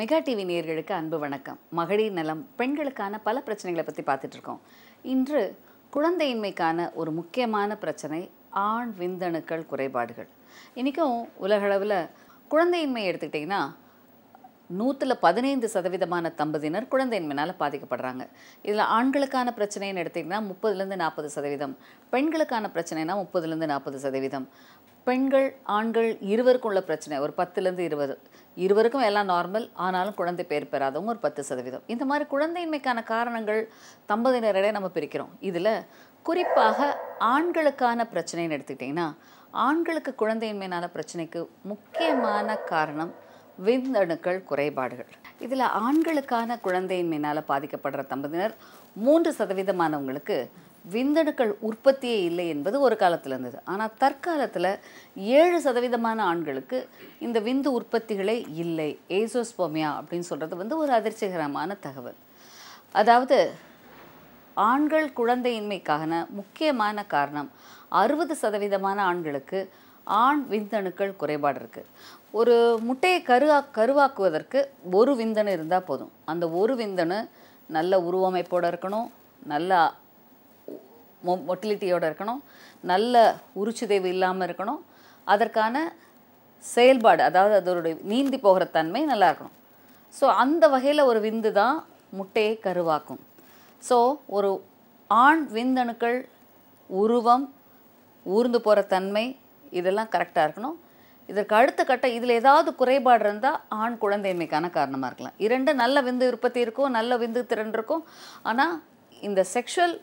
mega TV நேர்களுக்கு அன்பு வணக்கம் மகளிர் நலம் பெண்களுக்கான பல பிரச்சனைகளை பற்றி பார்த்துட்ருக்கோம் இன்று குழந்தையின்மைக்கான ஒரு முக்கியமான பிரச்சனை ஆண் விந்தணுக்கள் குறைபாடுகள் இன்றைக்கும் உலகளவில் குழந்தையின்மை எடுத்துக்கிட்டிங்கன்னா நூற்றில் பதினைந்து சதவீதமான தம்பதியினர் குழந்தையின்மையினால் பாதிக்கப்படுறாங்க இதில் ஆண்களுக்கான பிரச்சனைன்னு எடுத்திங்கன்னா முப்பதுலேருந்து நாற்பது சதவீதம் பெண்களுக்கான பிரச்சனைனா முப்பதுலேருந்து நாற்பது சதவீதம் பெண்கள் ஆண்கள் இருவருக்கும் உள்ள பிரச்சனை ஒரு பத்துலேருந்து இருபது இருவருக்கும் எல்லாம் நார்மல் ஆனாலும் குழந்தை பேர் பெறாதவங்க ஒரு பத்து சதவீதம் இந்த மாதிரி குழந்தையின்மைக்கான காரணங்கள் தம்பதியினரிடையே நம்ம பிரிக்கிறோம் இதில் குறிப்பாக ஆண்களுக்கான பிரச்சனைன்னு எடுத்துக்கிட்டிங்கன்னா ஆண்களுக்கு குழந்தையின்மையினால பிரச்சனைக்கு முக்கியமான காரணம் விந்தணுக்கள் குறைபாடுகள் இதில் ஆண்களுக்கான குழந்தையின்மையினால் பாதிக்கப்படுற தம்பதியினர் மூன்று சதவீதமானவங்களுக்கு விந்தணுக்கள் உற்பத்தியே இல்லை என்பது ஒரு காலத்தில் இருந்தது ஆனால் தற்காலத்தில் ஏழு சதவீதமான ஆண்களுக்கு இந்த விந்து உற்பத்திகளே இல்லை ஏசோஸ்போமியா அப்படின்னு சொல்கிறது வந்து ஒரு அதிர்ச்சிகரமான தகவல் அதாவது ஆண்கள் குழந்தையின்மைக்கான முக்கியமான காரணம் அறுபது சதவீதமான ஆண்களுக்கு ஆண் விந்தணுக்கள் குறைபாடு இருக்குது ஒரு முட்டையை கருவா கருவாக்குவதற்கு ஒரு விந்தணு இருந்தால் போதும் அந்த ஒரு விந்தணு நல்ல உருவமைப்போடு இருக்கணும் நல்ல மொட்டிலிட்டியோடு இருக்கணும் நல்ல உருச்சிதைவு இல்லாமல் இருக்கணும் அதற்கான செயல்பாடு அதாவது அதனுடைய நீந்தி போகிற தன்மை நல்லா இருக்கணும் ஸோ அந்த வகையில் ஒரு விந்து தான் முட்டையை கருவாக்கும் ஸோ ஒரு ஆண் விந்தணுக்கள் உருவம் ஊர்ந்து போகிற தன்மை இதெல்லாம் கரெக்டாக இருக்கணும் இதற்கு அடுத்த கட்டம் இதில் ஏதாவது குறைபாடு இருந்தால் ஆண் குழந்தைமைக்கான காரணமாக இருக்கலாம் இரண்டு நல்ல விந்து உற்பத்தி இருக்கும் நல்ல விந்து திறன் இருக்கும் ஆனால் இந்த செக்ஷுவல்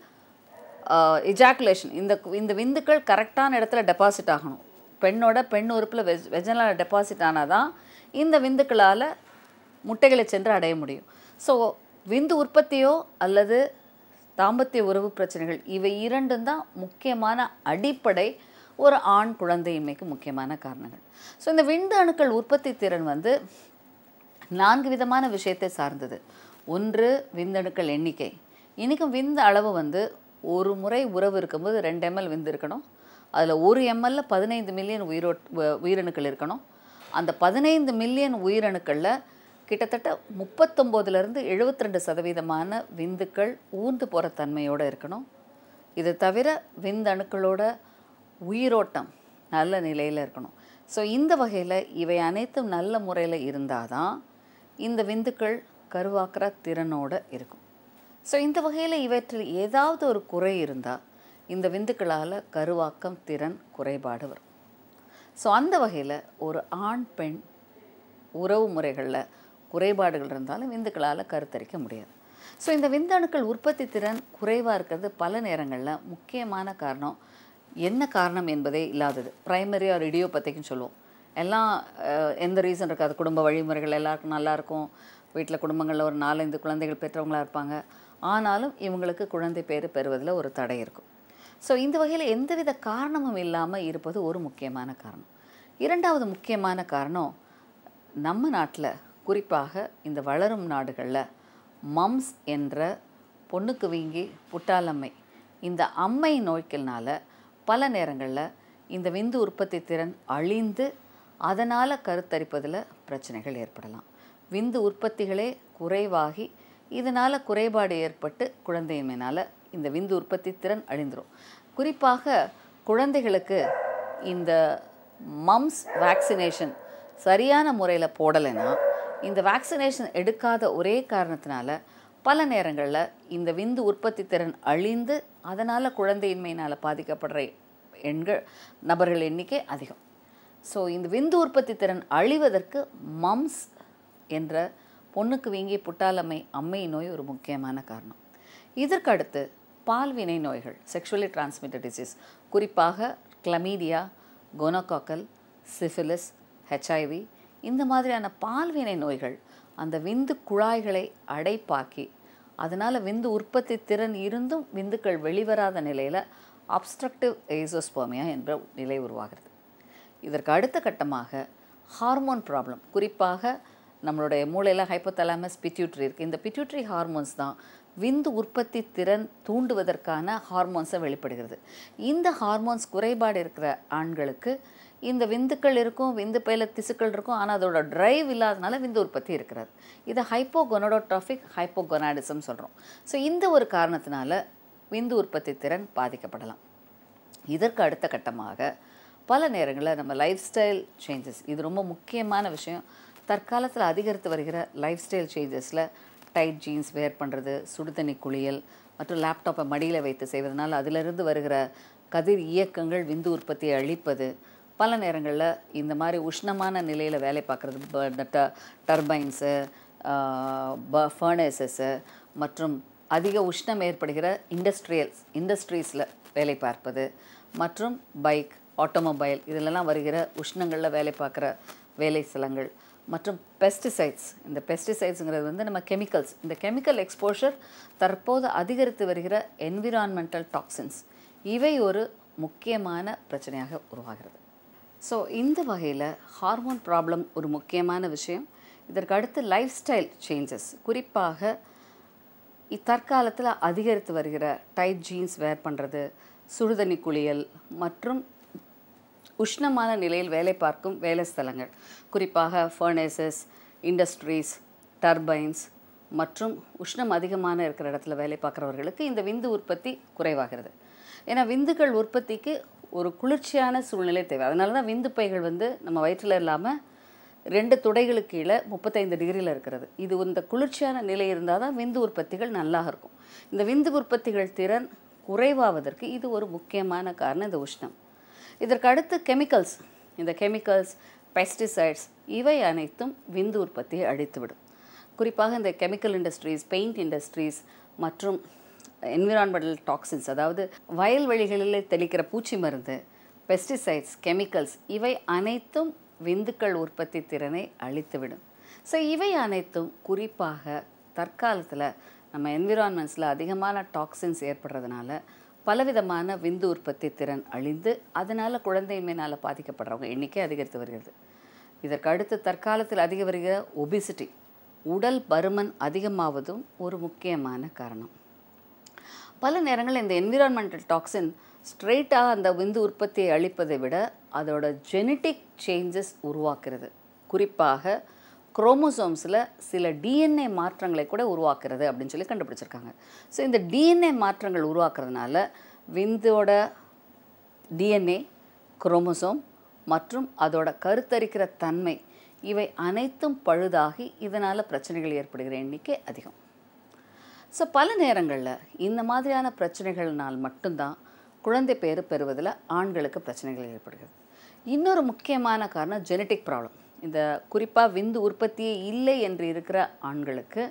எஜாக்குலேஷன் இந்த இந்த விந்துக்கள் கரெக்டான இடத்துல டெபாசிட் ஆகணும் பெண்ணோட பெண் உறுப்பில் வெஜ் வெஜனால் டெபாசிட் ஆனால் தான் இந்த விந்துக்களால் முட்டைகளை சென்று அடைய முடியும் ஸோ விந்து உற்பத்தியோ அல்லது தாம்பத்திய உறவு பிரச்சனைகள் இவை இரண்டும் தான் முக்கியமான அடிப்படை ஒரு ஆண் குழந்தையின்மைக்கு முக்கியமான காரணங்கள் ஸோ இந்த விந்தணுக்கள் உற்பத்தி திறன் வந்து நான்கு விதமான விஷயத்தை சார்ந்தது ஒன்று விந்தணுக்கள் எண்ணிக்கை இன்றைக்கும் விந்த அளவு வந்து ஒரு முறை உறவு இருக்கும்போது ரெண்டு எம்எல் விந்து இருக்கணும் அதில் ஒரு எம்எல்ல பதினைந்து மில்லியன் உயிரோ உயிரணுக்கள் இருக்கணும் அந்த பதினைந்து மில்லியன் உயிரணுக்களில் கிட்டத்தட்ட முப்பத்தொம்போதுலேருந்து எழுபத்தி ரெண்டு சதவீதமான விந்துக்கள் ஊர்ந்து போகிற தன்மையோடு இருக்கணும் இது தவிர விந்தணுக்களோட உயிரோட்டம் நல்ல நிலையில் இருக்கணும் ஸோ இந்த வகையில் இவை அனைத்தும் நல்ல முறையில் இருந்தால் தான் இந்த விந்துக்கள் கருவாக்கிற திறனோடு இருக்கும் ஸோ இந்த வகையில் இவற்றில் ஏதாவது ஒரு குறை இருந்தால் இந்த விந்துக்களால் கருவாக்கம் திறன் குறைபாடு வரும் ஸோ அந்த வகையில் ஒரு ஆண் பெண் உறவு முறைகளில் குறைபாடுகள் இருந்தாலும் விந்துக்களால் கருத்தரிக்க முடியாது ஸோ இந்த விந்தணுக்கள் உற்பத்தி திறன் குறைவாக இருக்கிறது பல நேரங்களில் முக்கியமான காரணம் என்ன காரணம் என்பதே இல்லாதது ப்ரைமரி ஆர் பற்றிக்கும் சொல்லுவோம் எல்லாம் எந்த ரீசன் இருக்காது குடும்ப வழிமுறைகள் எல்லாருக்கும் நல்லாயிருக்கும் வீட்டில் குடும்பங்களில் ஒரு நாலஞ்சு குழந்தைகள் பெற்றவங்களாக இருப்பாங்க ஆனாலும் இவங்களுக்கு குழந்தை பேர் பெறுவதில் ஒரு தடை இருக்கும் ஸோ இந்த வகையில் எந்தவித காரணமும் இல்லாமல் இருப்பது ஒரு முக்கியமான காரணம் இரண்டாவது முக்கியமான காரணம் நம்ம நாட்டில் குறிப்பாக இந்த வளரும் நாடுகளில் மம்ஸ் என்ற பொண்ணுக்கு வீங்கி புட்டாலம்மை இந்த அம்மை நோய்க்கினால பல நேரங்களில் இந்த விந்து உற்பத்தி திறன் அழிந்து அதனால் கருத்தரிப்பதில் பிரச்சனைகள் ஏற்படலாம் விந்து உற்பத்திகளே குறைவாகி இதனால் குறைபாடு ஏற்பட்டு குழந்தையுமேனால் இந்த விந்து உற்பத்தி திறன் அழிந்துடும் குறிப்பாக குழந்தைகளுக்கு இந்த மம்ஸ் வேக்சினேஷன் சரியான முறையில் போடலைன்னா இந்த வேக்சினேஷன் எடுக்காத ஒரே காரணத்தினால பல நேரங்களில் இந்த விந்து உற்பத்தி திறன் அழிந்து அதனால் குழந்தையின்மையினால் பாதிக்கப்படுற எண்கள் நபர்கள் எண்ணிக்கை அதிகம் ஸோ இந்த விந்து உற்பத்தி திறன் அழிவதற்கு மம்ஸ் என்ற பொண்ணுக்கு வீங்கி புட்டாலம்மை அம்மை நோய் ஒரு முக்கியமான காரணம் இதற்கடுத்து பால்வினை நோய்கள் செக்ஷுவலி டிரான்ஸ்மிட்டட் டிசீஸ் குறிப்பாக கிளமீடியா கொனோகாக்கல் சிஃபிலிஸ் ஹெச்ஐவி இந்த மாதிரியான பால்வினை நோய்கள் அந்த விந்து குழாய்களை அடைப்பாக்கி அதனால் விந்து உற்பத்தி திறன் இருந்தும் விந்துக்கள் வெளிவராத நிலையில் அப்ஸ்ட்ரக்டிவ் ஏசோஸ்போமியா என்ற நிலை உருவாகிறது இதற்கு அடுத்த கட்டமாக ஹார்மோன் ப்ராப்ளம் குறிப்பாக நம்மளுடைய மூளையில் ஹைப்போதலாமஸ் பிட்யூட்ரி இருக்குது இந்த பிட்யூட்ரி ஹார்மோன்ஸ் தான் விந்து உற்பத்தி திறன் தூண்டுவதற்கான ஹார்மோன்ஸை வெளிப்படுகிறது இந்த ஹார்மோன்ஸ் குறைபாடு இருக்கிற ஆண்களுக்கு இந்த விந்துக்கள் இருக்கும் விந்து பையில் திசுக்கள் இருக்கும் ஆனால் அதோட ட்ரைவ் இல்லாதனால விந்து உற்பத்தி இருக்கிறது இதை ஹைப்போகொனடோட்ராஃபிக் ஹைப்போகொனாடிசம் சொல்கிறோம் ஸோ இந்த ஒரு காரணத்தினால விந்து உற்பத்தி திறன் பாதிக்கப்படலாம் இதற்கு அடுத்த கட்டமாக பல நேரங்களில் நம்ம லைஃப் ஸ்டைல் சேஞ்சஸ் இது ரொம்ப முக்கியமான விஷயம் தற்காலத்தில் அதிகரித்து வருகிற லைஃப் ஸ்டைல் சேஞ்சஸில் டைட் ஜீன்ஸ் வேர் பண்ணுறது சுடுதண்ணி குளியல் மற்றும் லேப்டாப்பை மடியில் வைத்து செய்வதனால் அதிலிருந்து வருகிற கதிர் இயக்கங்கள் விந்து உற்பத்தியை அழிப்பது பல நேரங்களில் இந்த மாதிரி உஷ்ணமான நிலையில் வேலை பார்க்குறது ட டர்பைன்ஸு ஃபர்னேசஸ்ஸு மற்றும் அதிக உஷ்ணம் ஏற்படுகிற இண்டஸ்ட்ரியல்ஸ் இண்டஸ்ட்ரீஸில் வேலை பார்ப்பது மற்றும் பைக் ஆட்டோமொபைல் இதிலெல்லாம் வருகிற உஷ்ணங்களில் வேலை பார்க்குற வேலை ஸ்தலங்கள் மற்றும் பெஸ்டிசைட்ஸ் இந்த பெஸ்டிசைட்ஸுங்கிறது வந்து நம்ம கெமிக்கல்ஸ் இந்த கெமிக்கல் எக்ஸ்போஷர் தற்போது அதிகரித்து வருகிற என்விரான்மெண்டல் டாக்ஸின்ஸ் இவை ஒரு முக்கியமான பிரச்சனையாக உருவாகிறது ஸோ இந்த வகையில் ஹார்மோன் ப்ராப்ளம் ஒரு முக்கியமான விஷயம் இதற்கு அடுத்து லைஃப் ஸ்டைல் சேஞ்சஸ் குறிப்பாக தற்காலத்தில் அதிகரித்து வருகிற டைட் ஜீன்ஸ் வேர் பண்ணுறது சுடுதண்ணி குளியல் மற்றும் உஷ்ணமான நிலையில் வேலை பார்க்கும் வேலை ஸ்தலங்கள் குறிப்பாக ஃபர்னேசஸ் இண்டஸ்ட்ரீஸ் டர்பைன்ஸ் மற்றும் உஷ்ணம் அதிகமான இருக்கிற இடத்துல வேலை பார்க்குறவர்களுக்கு இந்த விந்து உற்பத்தி குறைவாகிறது ஏன்னா விந்துகள் உற்பத்திக்கு ஒரு குளிர்ச்சியான சூழ்நிலை தேவை அதனால தான் விந்து பைகள் வந்து நம்ம வயிற்றில் இல்லாமல் ரெண்டு துடைகளுக்கு கீழே முப்பத்தைந்து டிகிரியில் இருக்கிறது இது இந்த குளிர்ச்சியான நிலை இருந்தால் தான் விந்து உற்பத்திகள் நல்லா இருக்கும் இந்த விந்து உற்பத்திகள் திறன் குறைவாவதற்கு இது ஒரு முக்கியமான காரணம் இந்த உஷ்ணம் இதற்கு அடுத்து கெமிக்கல்ஸ் இந்த கெமிக்கல்ஸ் பெஸ்டிசைட்ஸ் இவை அனைத்தும் விந்து உற்பத்தியை அழித்துவிடும் குறிப்பாக இந்த கெமிக்கல் இண்டஸ்ட்ரீஸ் பெயிண்ட் இண்டஸ்ட்ரீஸ் மற்றும் என்விரான்மெண்டல் டாக்ஸின்ஸ் அதாவது வயல்வெளிகளில் தெளிக்கிற பூச்சி மருந்து பெஸ்டிசைட்ஸ் கெமிக்கல்ஸ் இவை அனைத்தும் விந்துக்கள் உற்பத்தி திறனை அழித்துவிடும் ஸோ இவை அனைத்தும் குறிப்பாக தற்காலத்தில் நம்ம என்விரான்மெண்ட்ஸில் அதிகமான டாக்ஸின்ஸ் ஏற்படுறதுனால பலவிதமான விந்து உற்பத்தி திறன் அழிந்து அதனால் குழந்தைமையினால் பாதிக்கப்படுறவங்க எண்ணிக்கை அதிகரித்து வருகிறது இதற்கு அடுத்து தற்காலத்தில் அதிக வருகிற ஒபிசிட்டி உடல் பருமன் அதிகமாவதும் ஒரு முக்கியமான காரணம் பல நேரங்களில் இந்த என்விரான்மெண்டல் டாக்ஸின் ஸ்ட்ரெயிட்டாக அந்த விந்து உற்பத்தியை அளிப்பதை விட அதோட ஜெனட்டிக் சேஞ்சஸ் உருவாக்குறது குறிப்பாக குரோமோசோம்ஸில் சில டிஎன்ஏ மாற்றங்களை கூட உருவாக்குறது அப்படின்னு சொல்லி கண்டுபிடிச்சிருக்காங்க ஸோ இந்த டிஎன்ஏ மாற்றங்கள் உருவாக்குறதுனால விந்தோட டிஎன்ஏ குரோமோசோம் மற்றும் அதோட கருத்தரிக்கிற தன்மை இவை அனைத்தும் பழுதாகி இதனால் பிரச்சனைகள் ஏற்படுகிற எண்ணிக்கை அதிகம் ஸோ பல நேரங்களில் இந்த மாதிரியான பிரச்சனைகள்னால் மட்டும்தான் குழந்தை பேர் பெறுவதில் ஆண்களுக்கு பிரச்சனைகள் ஏற்படுகிறது இன்னொரு முக்கியமான காரணம் ஜெனட்டிக் ப்ராப்ளம் இந்த குறிப்பாக விந்து உற்பத்தியே இல்லை என்று இருக்கிற ஆண்களுக்கு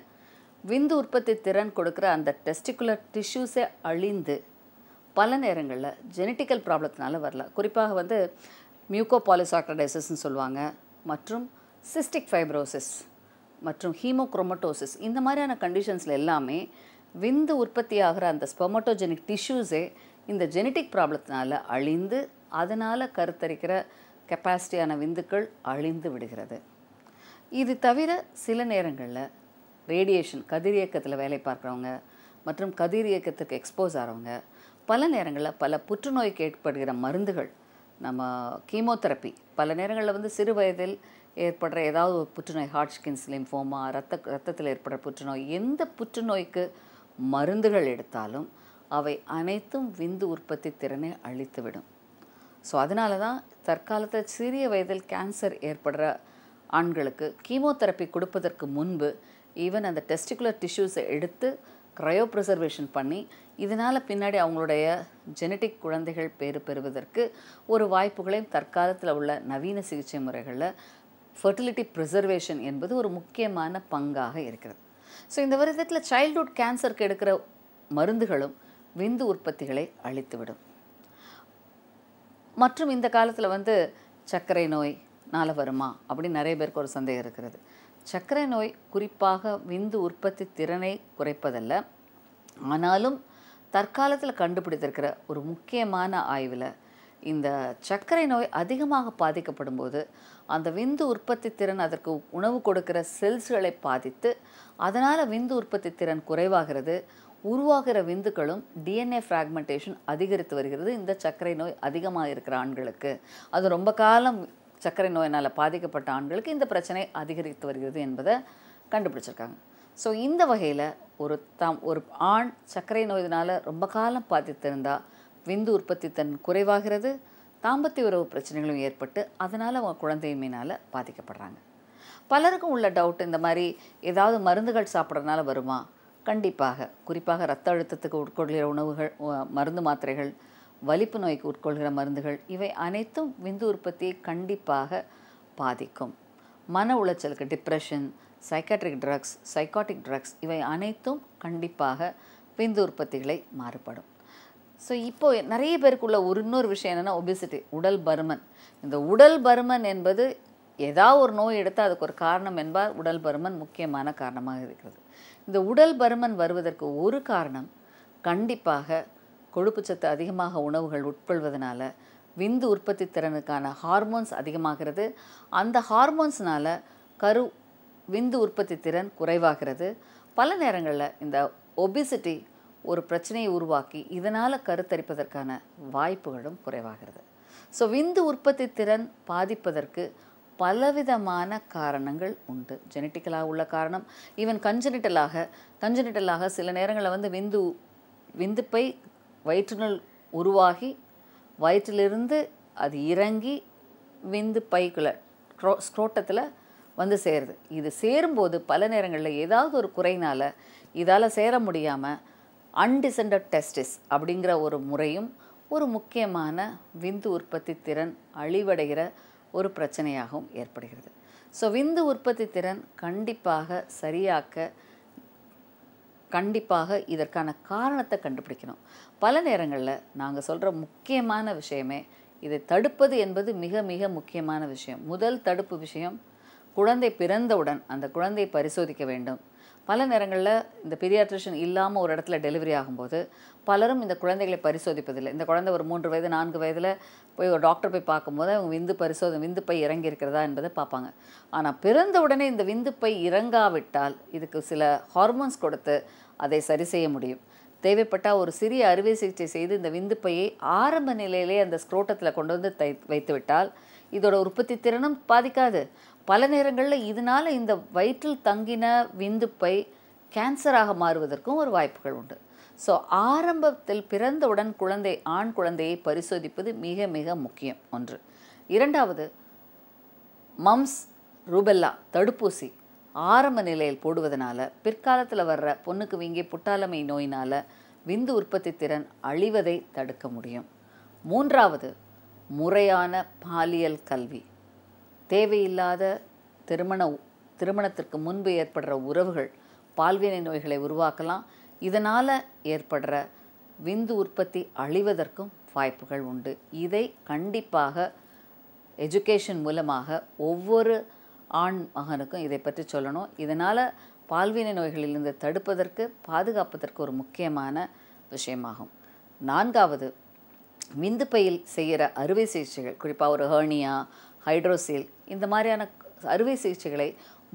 விந்து உற்பத்தி திறன் கொடுக்குற அந்த டெஸ்டிகுலர் டிஷ்யூஸே அழிந்து பல நேரங்களில் ஜெனட்டிக்கல் ப்ராப்ளத்தினால வரல குறிப்பாக வந்து மியூகோ சொல்லுவாங்க மற்றும் சிஸ்டிக் ஃபைப்ரோசிஸ் மற்றும் ஹீமோக்ரோமட்டோசிஸ் இந்த மாதிரியான கண்டிஷன்ஸில் எல்லாமே விந்து உற்பத்தியாகிற அந்த ஸ்பொமட்டோஜெனிக் டிஷ்யூஸே இந்த ஜெனட்டிக் ப்ராப்ளத்தினால அழிந்து அதனால் கருத்தரிக்கிற கெப்பாசிட்டியான விந்துக்கள் அழிந்து விடுகிறது இது தவிர சில நேரங்களில் ரேடியேஷன் கதிரியக்கத்தில் வேலை பார்க்குறவங்க மற்றும் கதிரியக்கத்திற்கு எக்ஸ்போஸ் ஆகிறவங்க பல நேரங்களில் பல புற்றுநோய்க்கு ஏற்படுகிற மருந்துகள் நம்ம கீமோதெரப்பி பல நேரங்களில் வந்து சிறு வயதில் ஏற்படுற ஏதாவது ஒரு புற்றுநோய் ஹாட்ஸ்கின்ஸ் லிம்ஃபோமா ரத்த ரத்தத்தில் ஏற்படுற புற்றுநோய் எந்த புற்றுநோய்க்கு மருந்துகள் எடுத்தாலும் அவை அனைத்தும் விந்து உற்பத்தி திறனை அழித்துவிடும் ஸோ அதனால தான் தற்காலத்தில் சிறிய வயதில் கேன்சர் ஏற்படுற ஆண்களுக்கு கீமோதெரப்பி கொடுப்பதற்கு முன்பு ஈவன் அந்த டெஸ்டிகுலர் டிஷ்யூஸை எடுத்து க்ரையோ ப்ரிசர்வேஷன் பண்ணி இதனால் பின்னாடி அவங்களுடைய ஜெனட்டிக் குழந்தைகள் பேர் பெறுவதற்கு ஒரு வாய்ப்புகளையும் தற்காலத்தில் உள்ள நவீன சிகிச்சை முறைகளில் ஃபர்டிலிட்டி ப்ரிசர்வேஷன் என்பது ஒரு முக்கியமான பங்காக இருக்கிறது ஸோ இந்த வருடத்தில் சைல்ட்ஹுட் கேன்சருக்கு எடுக்கிற மருந்துகளும் விந்து உற்பத்திகளை அழித்துவிடும் மற்றும் இந்த காலத்தில் வந்து சர்க்கரை நோய் நாள வருமா அப்படின்னு நிறைய பேருக்கு ஒரு சந்தேகம் இருக்கிறது சர்க்கரை நோய் குறிப்பாக விந்து உற்பத்தி திறனை குறைப்பதல்ல ஆனாலும் தற்காலத்தில் கண்டுபிடித்திருக்கிற ஒரு முக்கியமான ஆய்வில் இந்த சர்க்கரை நோய் அதிகமாக பாதிக்கப்படும் போது அந்த விந்து உற்பத்தி திறன் அதற்கு உணவு கொடுக்கிற செல்ஸ்களை பாதித்து அதனால் விந்து உற்பத்தி திறன் குறைவாகிறது உருவாகிற விந்துக்களும் டிஎன்ஏ ஃப்ராக்மெண்டேஷன் அதிகரித்து வருகிறது இந்த சர்க்கரை நோய் அதிகமாக இருக்கிற ஆண்களுக்கு அது ரொம்ப காலம் சர்க்கரை நோயினால் பாதிக்கப்பட்ட ஆண்களுக்கு இந்த பிரச்சனை அதிகரித்து வருகிறது என்பதை கண்டுபிடிச்சிருக்காங்க ஸோ இந்த வகையில் ஒரு தாம் ஒரு ஆண் சர்க்கரை நோயினால் ரொம்ப காலம் பாதித்திருந்தால் விந்து உற்பத்தி தன் குறைவாகிறது தாம்பத்திய உறவு பிரச்சனைகளும் ஏற்பட்டு அதனால் அவங்க குழந்தையுமேனால் பாதிக்கப்படுறாங்க பலருக்கும் உள்ள டவுட் இந்த மாதிரி ஏதாவது மருந்துகள் சாப்பிட்றதுனால வருமா கண்டிப்பாக குறிப்பாக ரத்த அழுத்தத்துக்கு உட்கொள்கிற உணவுகள் மருந்து மாத்திரைகள் வலிப்பு நோய்க்கு உட்கொள்கிற மருந்துகள் இவை அனைத்தும் விந்து உற்பத்தியை கண்டிப்பாக பாதிக்கும் மன உளைச்சலுக்கு depression psychiatric drugs psychiatric drugs இவை அனைத்தும் கண்டிப்பாக விந்து உற்பத்திகளை மாறுபடும் ஸோ இப்போ நிறைய பேருக்குள்ள ஒரு இன்னொரு விஷயம் என்னென்னா ஒபிசிட்டி உடல் பருமன் இந்த உடல் பருமன் என்பது ஏதாவது ஒரு நோய் எடுத்தால் அதுக்கு ஒரு காரணம் என்பார் உடல் பருமன் முக்கியமான காரணமாக இருக்கிறது இந்த உடல் பருமன் வருவதற்கு ஒரு காரணம் கண்டிப்பாக கொழுப்புச்சத்து அதிகமாக உணவுகள் உட்கொள்வதனால விந்து உற்பத்தி திறனுக்கான ஹார்மோன்ஸ் அதிகமாகிறது அந்த ஹார்மோன்ஸ்னால் கரு விந்து உற்பத்தி திறன் குறைவாகிறது பல நேரங்களில் இந்த ஒபிசிட்டி ஒரு பிரச்சனையை உருவாக்கி இதனால் கருத்தரிப்பதற்கான வாய்ப்புகளும் குறைவாகிறது ஸோ விந்து உற்பத்தி திறன் பாதிப்பதற்கு பலவிதமான காரணங்கள் உண்டு ஜெனட்டிக்கலாக உள்ள காரணம் ஈவன் கஞ்சனிட்டலாக கஞ்சனிட்டலாக சில நேரங்களில் வந்து விந்து விந்துப்பை வயிற்றுநல் உருவாகி வயிற்றிலிருந்து அது இறங்கி விந்து பைக்குள்ளே ஸ்க்ரோட்டத்தில் வந்து சேருது இது சேரும்போது பல நேரங்களில் ஏதாவது ஒரு குறைனால் இதால் சேர முடியாமல் அன்டிசெண்டட் டெஸ்டிஸ் அப்படிங்கிற ஒரு முறையும் ஒரு முக்கியமான விந்து உற்பத்தி திறன் அழிவடைகிற ஒரு பிரச்சனையாகவும் ஏற்படுகிறது ஸோ விந்து உற்பத்தி திறன் கண்டிப்பாக சரியாக்க கண்டிப்பாக இதற்கான காரணத்தை கண்டுபிடிக்கணும் பல நேரங்களில் நாங்கள் சொல்கிற முக்கியமான விஷயமே இதை தடுப்பது என்பது மிக மிக முக்கியமான விஷயம் முதல் தடுப்பு விஷயம் குழந்தை பிறந்தவுடன் அந்த குழந்தையை பரிசோதிக்க வேண்டும் பல நேரங்களில் இந்த பீரியாட்ரிஷன் இல்லாமல் ஒரு இடத்துல டெலிவரி ஆகும்போது பலரும் இந்த குழந்தைகளை பரிசோதிப்பதில்லை இந்த குழந்தை ஒரு மூன்று வயது நான்கு வயதில் போய் ஒரு டாக்டர் போய் பார்க்கும்போது அவங்க விந்து பரிசோதனை விந்து பை இறங்கி இருக்கிறதா என்பதை பார்ப்பாங்க ஆனால் பிறந்த உடனே இந்த விந்து பை இறங்காவிட்டால் இதுக்கு சில ஹார்மோன்ஸ் கொடுத்து அதை சரி செய்ய முடியும் தேவைப்பட்டால் ஒரு சிறிய அறுவை சிகிச்சை செய்து இந்த விந்துப்பையை ஆரம்ப நிலையிலே அந்த ஸ்க்ரோட்டத்தில் கொண்டு வந்து தை வைத்துவிட்டால் இதோட உற்பத்தி திறனும் பாதிக்காது பல நேரங்களில் இதனால் இந்த வயிற்றில் தங்கின விந்துப்பை கேன்சராக மாறுவதற்கும் ஒரு வாய்ப்புகள் உண்டு ஸோ ஆரம்பத்தில் பிறந்தவுடன் குழந்தை ஆண் குழந்தையை பரிசோதிப்பது மிக மிக முக்கியம் ஒன்று இரண்டாவது மம்ஸ் ரூபெல்லா தடுப்பூசி ஆரம்ப நிலையில் போடுவதனால பிற்காலத்தில் வர்ற பொண்ணுக்கு வீங்கி புட்டாலமை நோயினால் விந்து உற்பத்தி திறன் அழிவதை தடுக்க முடியும் மூன்றாவது முறையான பாலியல் கல்வி தேவையில்லாத திருமண திருமணத்திற்கு முன்பு ஏற்படுற உறவுகள் பால்வினை நோய்களை உருவாக்கலாம் இதனால் ஏற்படுற விந்து உற்பத்தி அழிவதற்கும் வாய்ப்புகள் உண்டு இதை கண்டிப்பாக எஜுகேஷன் மூலமாக ஒவ்வொரு ஆண் மகனுக்கும் இதை பற்றி சொல்லணும் இதனால் பால்வினை நோய்களிலிருந்து தடுப்பதற்கு பாதுகாப்பதற்கு ஒரு முக்கியமான விஷயமாகும் நான்காவது விந்து பையில் செய்கிற அறுவை சிகிச்சைகள் குறிப்பாக ஒரு ஹேர்னியா ஹைட்ரோசீல் இந்த மாதிரியான அறுவை சிகிச்சைகளை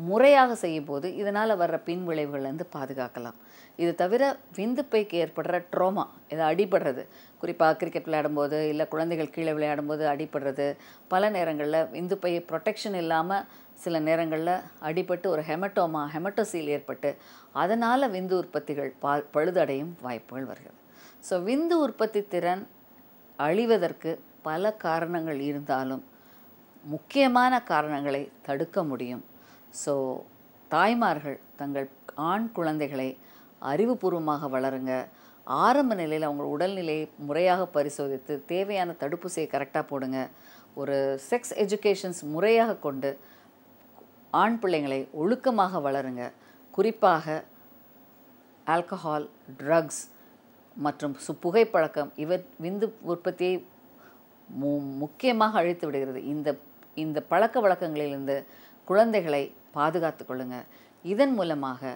முறையாக செய்யும் போது இதனால் வர்ற பின் விளைவுகள்லேருந்து பாதுகாக்கலாம் இது தவிர விந்துப்பைக்கு ஏற்படுற ட்ரோமா இதை அடிபடுறது குறிப்பாக கிரிக்கெட் விளையாடும்போது இல்லை குழந்தைகள் கீழே விளையாடும்போது அடிபடுறது பல நேரங்களில் விந்துப்பை ப்ரொடெக்ஷன் இல்லாமல் சில நேரங்களில் அடிபட்டு ஒரு ஹெமட்டோமா ஹெமட்டோசீல் ஏற்பட்டு அதனால் விந்து உற்பத்திகள் பா பழுதடையும் வாய்ப்புகள் வருகிறது ஸோ விந்து உற்பத்தி திறன் அழிவதற்கு பல காரணங்கள் இருந்தாலும் முக்கியமான காரணங்களை தடுக்க முடியும் ஸோ தாய்மார்கள் தங்கள் ஆண் குழந்தைகளை அறிவுபூர்வமாக வளருங்க ஆரம்ப நிலையில் அவங்க உடல்நிலையை முறையாக பரிசோதித்து தேவையான தடுப்பூசியை கரெக்டாக போடுங்க ஒரு செக்ஸ் எஜுகேஷன்ஸ் முறையாக கொண்டு ஆண் பிள்ளைங்களை ஒழுக்கமாக வளருங்க குறிப்பாக ஆல்கஹால் ட்ரக்ஸ் மற்றும் சு புகைப்பழக்கம் இவர் விந்து உற்பத்தியை மு முக்கியமாக அழித்து விடுகிறது இந்த இந்த பழக்க வழக்கங்களிலிருந்து குழந்தைகளை பாதுகாத்து கொள்ளுங்க இதன் மூலமாக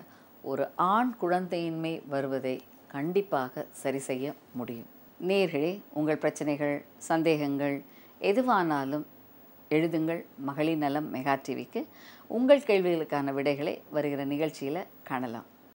ஒரு ஆண் குழந்தையின்மை வருவதை கண்டிப்பாக சரி செய்ய முடியும் நேர்களே உங்கள் பிரச்சனைகள் சந்தேகங்கள் எதுவானாலும் எழுதுங்கள் மகளிர் நலம் மெகா டிவிக்கு உங்கள் கேள்விகளுக்கான விடைகளை வருகிற நிகழ்ச்சியில் காணலாம்